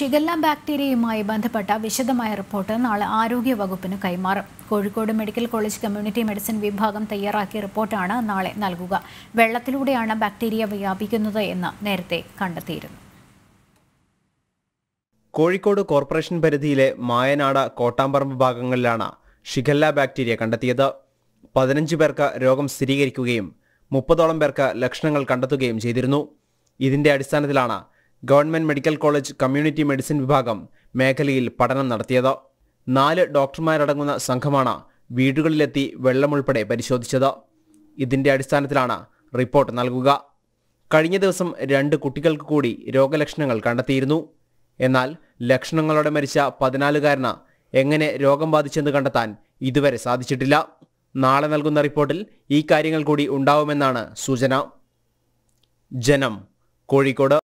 shigella ബാക്ടീരിയയുമായി ബന്ധപ്പെട്ട വിശദമായ report നാളെ ആരോഗ്യ വകുപ്പിന് കൈമാറും Kozhikode medical college community medicine വിഭാഗം തയ്യാറാക്കിയ റിപ്പോർട്ടാണ് നാളെ നൽകുക വെള്ളത്തിലൂടെയാണ് ബാക്ടീരിയ വ്യാപിക്കുന്നത് എന്ന് നേരത്തെ കണ്ടെത്തിയിരുന്നു കോഴിക്കോട് കോർപ്പറേഷൻ പരിധിയിലെ മായനാട് കോട്ടാമ്പറമ്പ് ഭാഗങ്ങളിലാണ് ഷിഗല്ല ബാക്ടീരിയ കണ്ടെത്തിയത് പതിനഞ്ച് പേർക്ക് രോഗം സ്ഥിരീകരിക്കുകയും മുപ്പതോളം പേർക്ക് ലക്ഷണങ്ങൾ കണ്ടെത്തുകയും ചെയ്തിരുന്നു ഇതിന്റെ അടിസ്ഥാനത്തിലാണ് government medical college community medicine വിഭാഗം മേഖലയിൽ പഠനം നടത്തിയത് നാല് ഡോക്ടർമാരടങ്ങുന്ന സംഘമാണ് വീടുകളിലെത്തി വെള്ളമുൾപ്പെടെ പരിശോധിച്ചത് ഇതിന്റെ അടിസ്ഥാനത്തിലാണ് റിപ്പോർട്ട് നൽകുക കഴിഞ്ഞ ദിവസം രണ്ട് കുട്ടികൾക്ക് കൂടി രോഗലക്ഷണങ്ങൾ കണ്ടെത്തിയിരുന്നു എന്നാൽ ലക്ഷണങ്ങളോടെ മരിച്ച പതിനാലുകാരന് എങ്ങനെ രോഗം ബാധിച്ചെന്ന് കണ്ടെത്താൻ ഇതുവരെ സാധിച്ചിട്ടില്ല നാളെ നൽകുന്ന റിപ്പോർട്ടിൽ ഈ കാര്യങ്ങൾ കൂടി ഉണ്ടാവുമെന്നാണ് സൂചന ജനം കോഴിക്കോട്